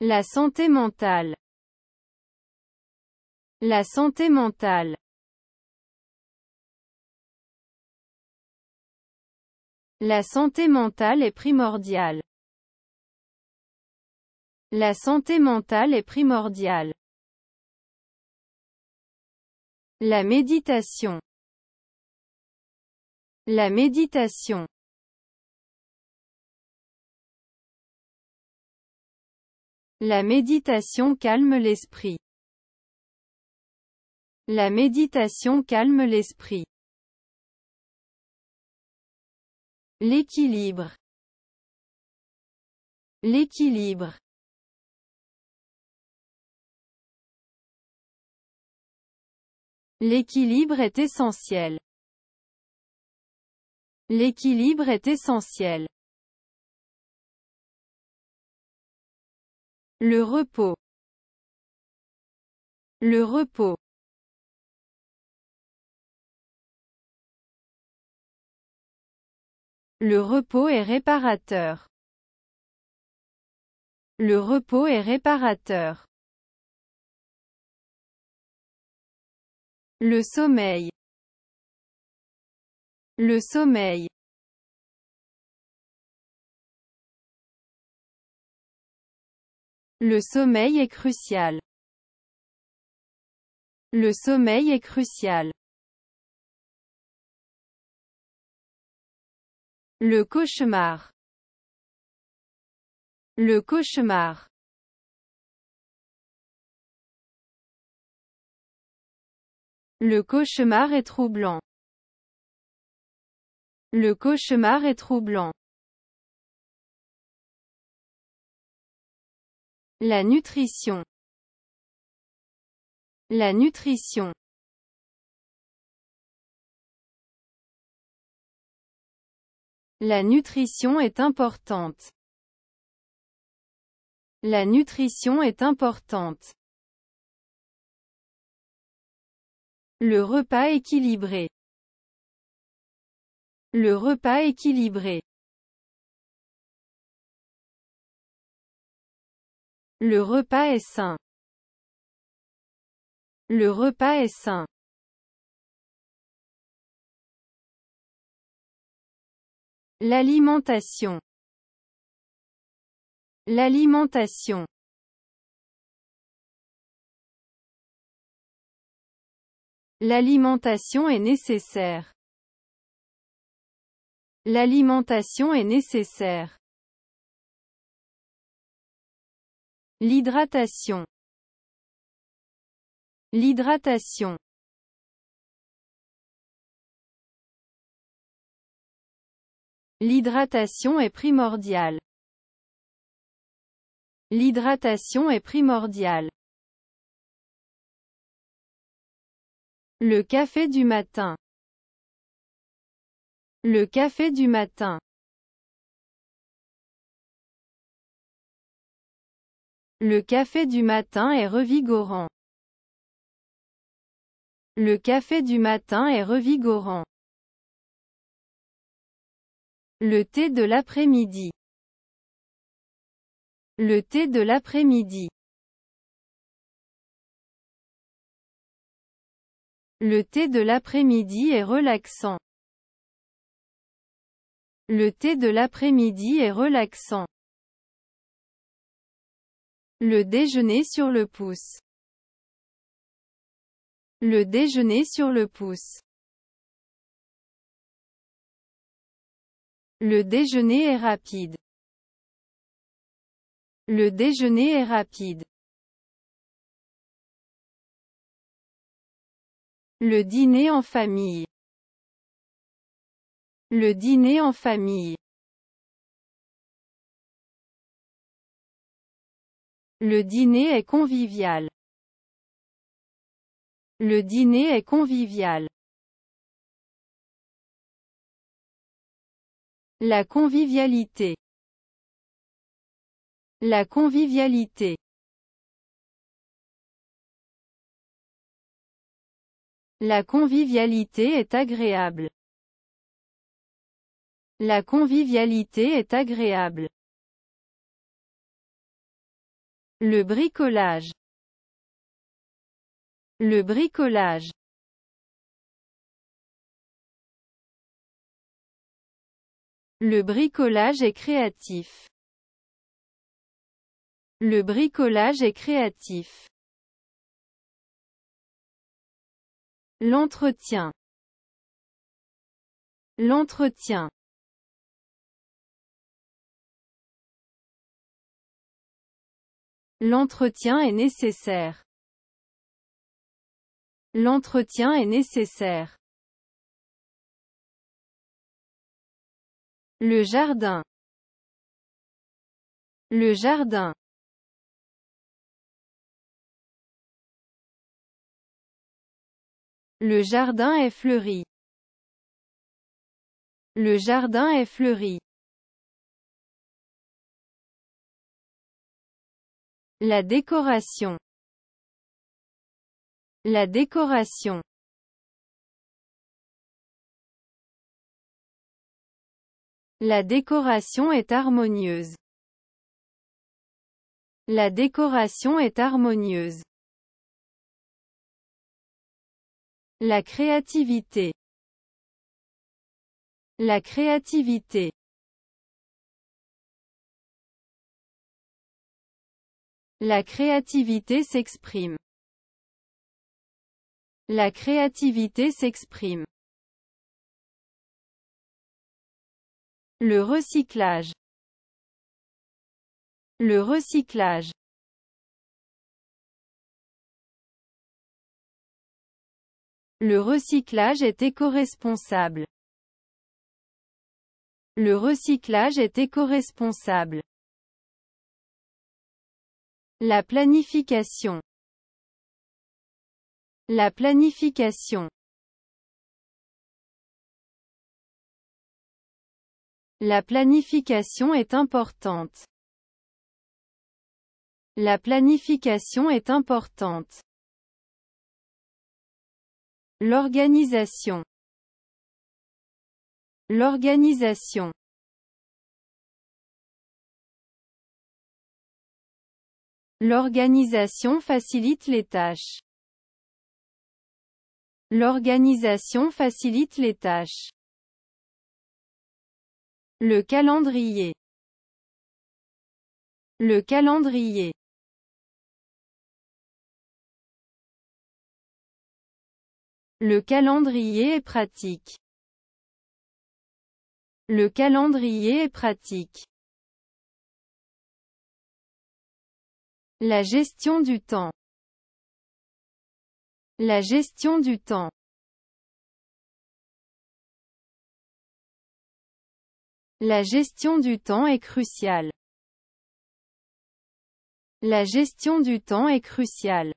La santé mentale. La santé mentale. La santé mentale est primordiale. La santé mentale est primordiale. La méditation. La méditation. La méditation calme l'esprit. La méditation calme l'esprit. L'équilibre. L'équilibre. L'équilibre est essentiel. L'équilibre est essentiel. Le repos. Le repos. Le repos est réparateur. Le repos est réparateur. Le sommeil. Le sommeil. Le sommeil est crucial. Le sommeil est crucial. Le cauchemar. Le cauchemar. Le cauchemar est troublant. Le cauchemar est troublant. La nutrition. La nutrition. La nutrition est importante. La nutrition est importante. Le repas équilibré. Le repas équilibré. Le repas est sain. Le repas est sain. L'alimentation. L'alimentation. L'alimentation est nécessaire. L'alimentation est nécessaire. L'hydratation. L'hydratation. L'hydratation est primordiale. L'hydratation est primordiale. Le café du matin. Le café du matin. Le café du matin est revigorant. Le café du matin est revigorant. Le thé de l'après-midi. Le thé de l'après-midi. Le thé de l'après-midi est relaxant. Le thé de l'après-midi est relaxant. Le déjeuner sur le pouce. Le déjeuner sur le pouce. Le déjeuner est rapide. Le déjeuner est rapide. Le dîner en famille. Le dîner en famille. Le dîner est convivial. Le dîner est convivial. La convivialité. La convivialité. La convivialité est agréable. La convivialité est agréable. Le bricolage. Le bricolage. Le bricolage est créatif. Le bricolage est créatif. L'entretien. L'entretien. L'entretien est nécessaire. L'entretien est nécessaire. Le jardin. Le jardin. Le jardin est fleuri. Le jardin est fleuri. La décoration. La décoration. La décoration est harmonieuse. La décoration est harmonieuse. La créativité. La créativité. La créativité s'exprime. La créativité s'exprime. Le recyclage. Le recyclage. Le recyclage est éco-responsable. Le recyclage est éco-responsable. La planification. La planification. La planification est importante. La planification est importante. L'organisation. L'organisation. L'organisation facilite les tâches. L'organisation facilite les tâches. Le calendrier. Le calendrier. Le calendrier est pratique. Le calendrier est pratique. La gestion du temps. La gestion du temps. La gestion du temps est cruciale. La gestion du temps est cruciale.